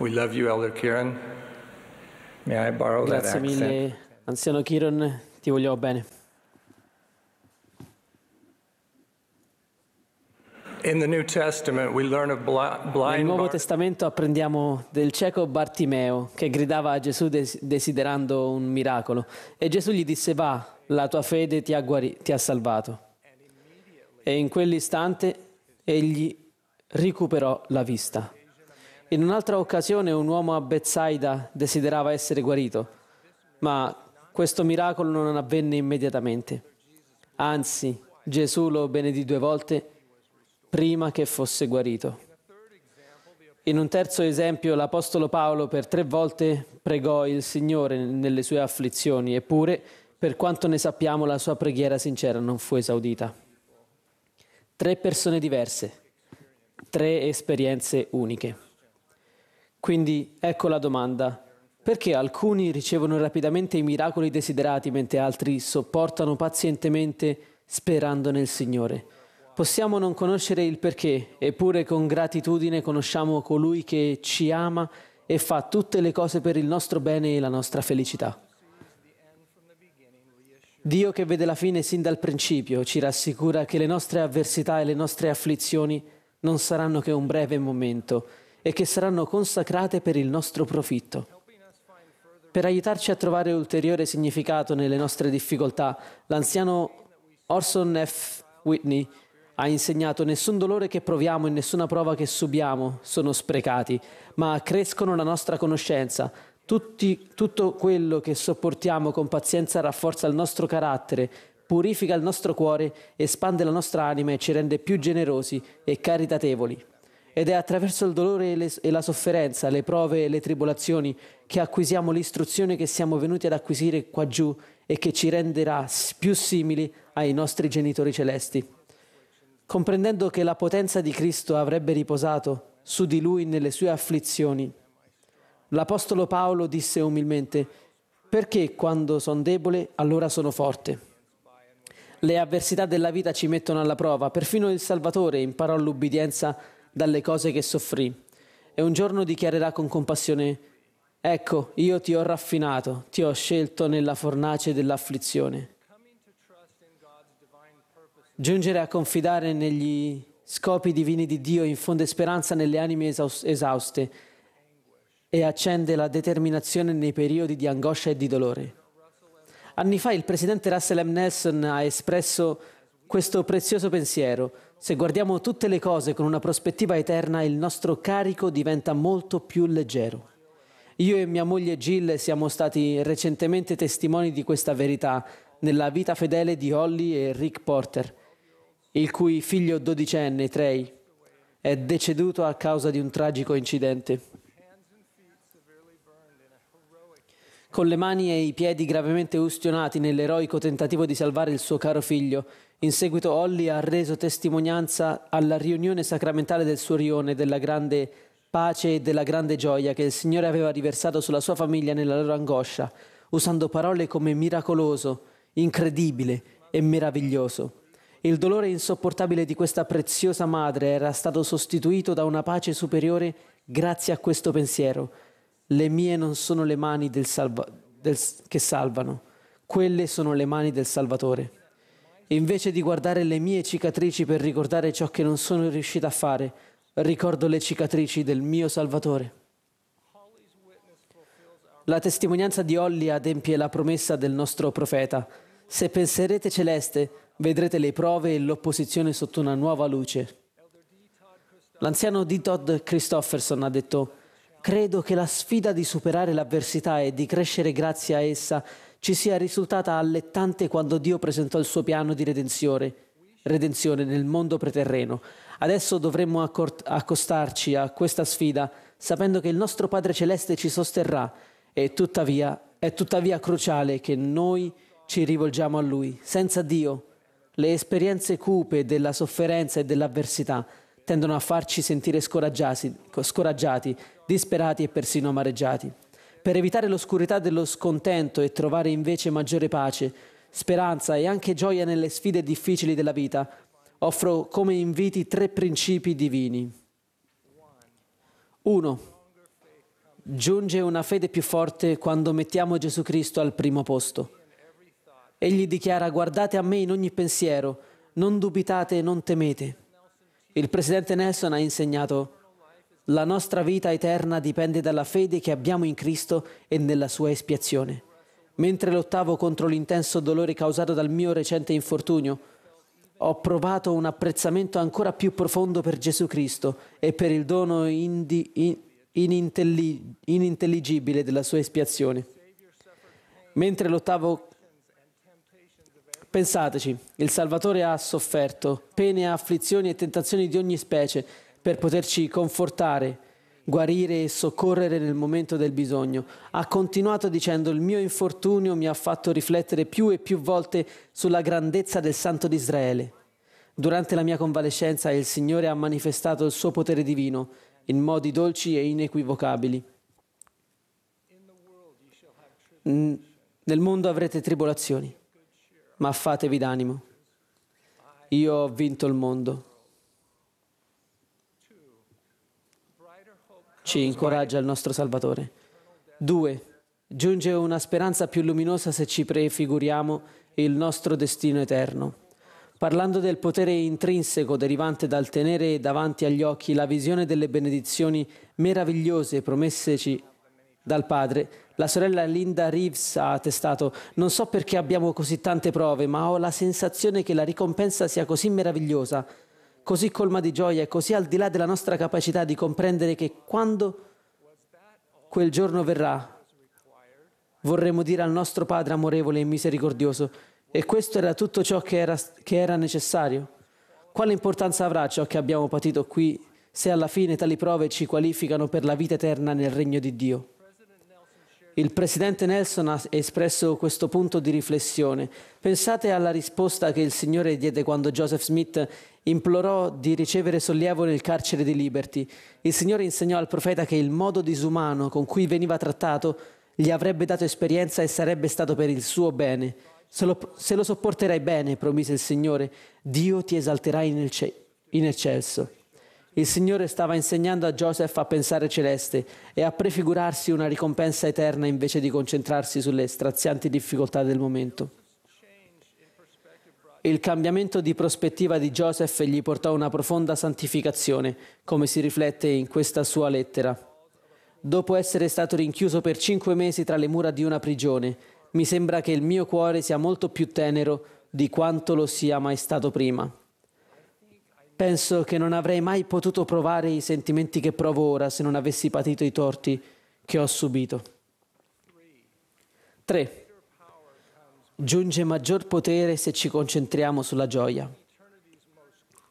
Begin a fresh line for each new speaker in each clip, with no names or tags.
We love you, Elder Kieran. May I borrow Grazie that mille, anziano Kieran, ti voglio bene. In the New Testament we learn of blind Nel Nuovo Testamento apprendiamo del cieco Bartimeo che gridava a Gesù desiderando un miracolo e Gesù gli disse va, la tua fede ti ha, guari- ti ha salvato. E in quell'istante egli recuperò la vista. In un'altra occasione un uomo a Bethsaida desiderava essere guarito, ma questo miracolo non avvenne immediatamente. Anzi, Gesù lo benedì due volte prima che fosse guarito. In un terzo esempio, l'Apostolo Paolo per tre volte pregò il Signore nelle sue afflizioni, eppure, per quanto ne sappiamo, la sua preghiera sincera non fu esaudita. Tre persone diverse, tre esperienze uniche. Quindi ecco la domanda. Perché alcuni ricevono rapidamente i miracoli desiderati mentre altri sopportano pazientemente sperando nel Signore? Possiamo non conoscere il perché, eppure con gratitudine conosciamo colui che ci ama e fa tutte le cose per il nostro bene e la nostra felicità. Dio che vede la fine sin dal principio ci rassicura che le nostre avversità e le nostre afflizioni non saranno che un breve momento, e che saranno consacrate per il nostro profitto. Per aiutarci a trovare ulteriore significato nelle nostre difficoltà, l'anziano Orson F. Whitney ha insegnato nessun dolore che proviamo e nessuna prova che subiamo sono sprecati, ma accrescono la nostra conoscenza. Tutti, tutto quello che sopportiamo con pazienza rafforza il nostro carattere, purifica il nostro cuore, espande la nostra anima e ci rende più generosi e caritatevoli ed è attraverso il dolore e, le, e la sofferenza, le prove e le tribolazioni che acquisiamo l'istruzione che siamo venuti ad acquisire qua giù e che ci renderà più simili ai nostri genitori celesti. Comprendendo che la potenza di Cristo avrebbe riposato su di lui nelle sue afflizioni, l'Apostolo Paolo disse umilmente, perché quando sono debole allora sono forte? Le avversità della vita ci mettono alla prova, perfino il Salvatore imparò l'ubbidienza dalle cose che soffrì. E un giorno dichiarerà con compassione, Ecco, io ti ho raffinato, ti ho scelto nella fornace dell'afflizione. Giungere a confidare negli scopi divini di Dio infonde speranza nelle anime esauste e accende la determinazione nei periodi di angoscia e di dolore. Anni fa il presidente Russell M. Nelson ha espresso questo prezioso pensiero. Se guardiamo tutte le cose con una prospettiva eterna, il nostro carico diventa molto più leggero. Io e mia moglie Jill siamo stati recentemente testimoni di questa verità nella vita fedele di Holly e Rick Porter, il cui figlio dodicenne, Trey, è deceduto a causa di un tragico incidente. con le mani e i piedi gravemente ustionati nell'eroico tentativo di salvare il suo caro figlio, in seguito Olli ha reso testimonianza alla riunione sacramentale del suo rione della grande pace e della grande gioia che il Signore aveva riversato sulla sua famiglia nella loro angoscia, usando parole come miracoloso, incredibile e meraviglioso. Il dolore insopportabile di questa preziosa madre era stato sostituito da una pace superiore grazie a questo pensiero. Le mie non sono le mani del salva- del- che salvano, quelle sono le mani del Salvatore. Invece di guardare le mie cicatrici per ricordare ciò che non sono riuscito a fare, ricordo le cicatrici del mio Salvatore. La testimonianza di Holly adempie la promessa del nostro profeta. Se penserete celeste, vedrete le prove e l'opposizione sotto una nuova luce. L'anziano D. Todd Christofferson ha detto, credo che la sfida di superare l'avversità e di crescere grazie a essa ci sia risultata allettante quando Dio presentò il suo piano di redenzione, redenzione nel mondo preterreno. Adesso dovremmo accort- accostarci a questa sfida sapendo che il nostro Padre Celeste ci sosterrà e tuttavia è tuttavia cruciale che noi ci rivolgiamo a Lui. Senza Dio le esperienze cupe della sofferenza e dell'avversità tendono a farci sentire scoraggiati, scoraggiati disperati e persino amareggiati per evitare l'oscurità dello scontento e trovare invece maggiore pace, speranza e anche gioia nelle sfide difficili della vita, offro come inviti tre principi divini. 1. Giunge una fede più forte quando mettiamo Gesù Cristo al primo posto. Egli dichiara guardate a me in ogni pensiero, non dubitate e non temete. Il presidente Nelson ha insegnato la nostra vita eterna dipende dalla fede che abbiamo in Cristo e nella sua espiazione. Mentre lottavo contro l'intenso dolore causato dal mio recente infortunio, ho provato un apprezzamento ancora più profondo per Gesù Cristo e per il dono indi, in, inintelli, inintelligibile della sua espiazione. Mentre lottavo Pensateci, il Salvatore ha sofferto pene, afflizioni e tentazioni di ogni specie per poterci confortare, guarire e soccorrere nel momento del bisogno. Ha continuato dicendo il mio infortunio mi ha fatto riflettere più e più volte sulla grandezza del Santo di Israele. Durante la mia convalescenza il Signore ha manifestato il suo potere divino in modi dolci e inequivocabili. Nel mondo avrete tribolazioni, ma fatevi d'animo. Io ho vinto il mondo. ci incoraggia il nostro Salvatore. 2. Giunge una speranza più luminosa se ci prefiguriamo il nostro destino eterno. Parlando del potere intrinseco derivante dal tenere davanti agli occhi la visione delle benedizioni meravigliose promesseci dal padre, la sorella Linda Reeves ha attestato: Non so perché abbiamo così tante prove, ma ho la sensazione che la ricompensa sia così meravigliosa così colma di gioia e così al di là della nostra capacità di comprendere che quando quel giorno verrà vorremmo dire al nostro Padre amorevole e misericordioso e questo era tutto ciò che era, che era necessario. Quale importanza avrà ciò che abbiamo patito qui se alla fine tali prove ci qualificano per la vita eterna nel regno di Dio? Il presidente Nelson ha espresso questo punto di riflessione. Pensate alla risposta che il Signore diede quando Joseph Smith implorò di ricevere sollievo nel carcere di Liberty. Il Signore insegnò al profeta che il modo disumano con cui veniva trattato gli avrebbe dato esperienza e sarebbe stato per il suo bene. Se lo, se lo sopporterai bene, promise il Signore, Dio ti esalterà in, ecce, in eccelso il Signore stava insegnando a Joseph a pensare celeste e a prefigurarsi una ricompensa eterna invece di concentrarsi sulle strazianti difficoltà del momento. Il cambiamento di prospettiva di Joseph gli portò una profonda santificazione, come si riflette in questa sua lettera. Dopo essere stato rinchiuso per cinque mesi tra le mura di una prigione, mi sembra che il mio cuore sia molto più tenero di quanto lo sia mai stato prima. Penso che non avrei mai potuto provare i sentimenti che provo ora se non avessi patito i torti che ho subito. 3. Giunge maggior potere se ci concentriamo sulla gioia.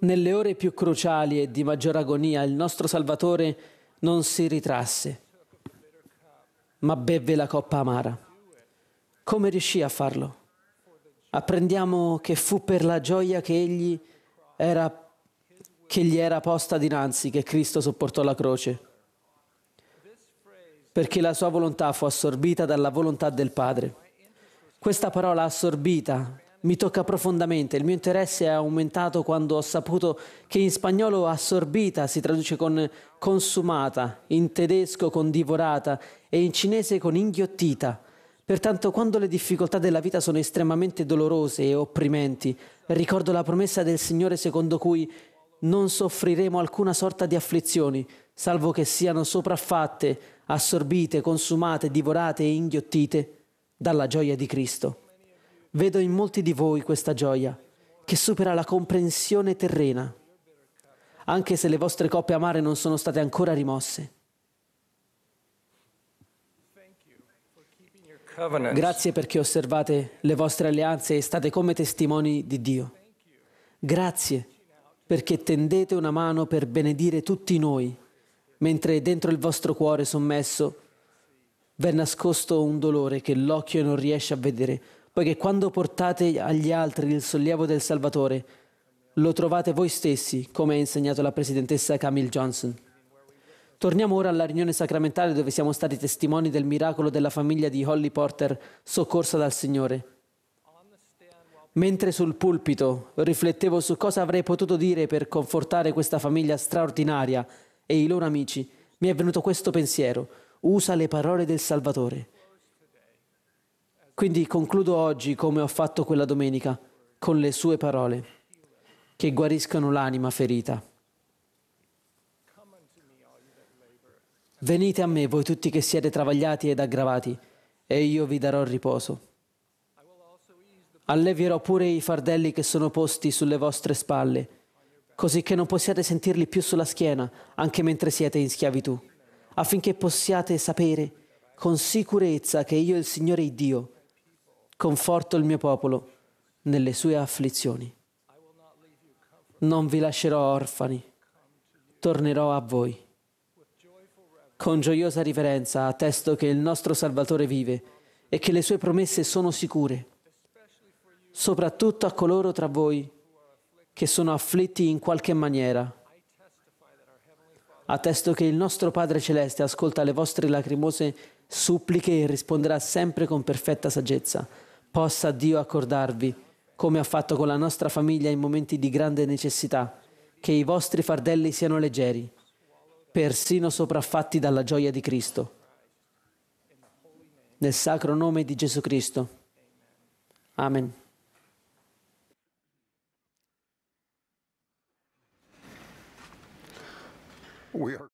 Nelle ore più cruciali e di maggior agonia il nostro Salvatore non si ritrasse, ma bevve la coppa amara. Come riuscì a farlo? Apprendiamo che fu per la gioia che egli era che gli era posta dinanzi che Cristo sopportò la croce, perché la sua volontà fu assorbita dalla volontà del Padre. Questa parola assorbita mi tocca profondamente, il mio interesse è aumentato quando ho saputo che in spagnolo assorbita si traduce con consumata, in tedesco con divorata e in cinese con inghiottita. Pertanto quando le difficoltà della vita sono estremamente dolorose e opprimenti, ricordo la promessa del Signore secondo cui non soffriremo alcuna sorta di afflizioni, salvo che siano sopraffatte, assorbite, consumate, divorate e inghiottite dalla gioia di Cristo. Vedo in molti di voi questa gioia, che supera la comprensione terrena, anche se le vostre coppe amare non sono state ancora rimosse. Grazie perché osservate le vostre alleanze e state come testimoni di Dio. Grazie perché tendete una mano per benedire tutti noi, mentre dentro il vostro cuore sommesso v'è nascosto un dolore che l'occhio non riesce a vedere, poiché quando portate agli altri il sollievo del Salvatore, lo trovate voi stessi, come ha insegnato la presidentessa Camille Johnson. Torniamo ora alla riunione sacramentale dove siamo stati testimoni del miracolo della famiglia di Holly Porter, soccorsa dal Signore. Mentre sul pulpito riflettevo su cosa avrei potuto dire per confortare questa famiglia straordinaria e i loro amici, mi è venuto questo pensiero. Usa le parole del Salvatore. Quindi concludo oggi come ho fatto quella domenica, con le sue parole, che guariscono l'anima ferita. Venite a me voi tutti che siete travagliati ed aggravati, e io vi darò riposo. Allevierò pure i fardelli che sono posti sulle vostre spalle, così che non possiate sentirli più sulla schiena, anche mentre siete in schiavitù, affinché possiate sapere con sicurezza che io, il Signore il Dio, conforto il mio popolo nelle sue afflizioni. Non vi lascerò orfani, tornerò a voi. Con gioiosa riverenza attesto che il nostro Salvatore vive e che le sue promesse sono sicure soprattutto a coloro tra voi che sono afflitti in qualche maniera. Attesto che il nostro Padre Celeste ascolta le vostre lacrimose suppliche e risponderà sempre con perfetta saggezza. Possa Dio accordarvi, come ha fatto con la nostra famiglia in momenti di grande necessità, che i vostri fardelli siano leggeri, persino sopraffatti dalla gioia di Cristo. Nel sacro nome di Gesù Cristo. Amen. We are.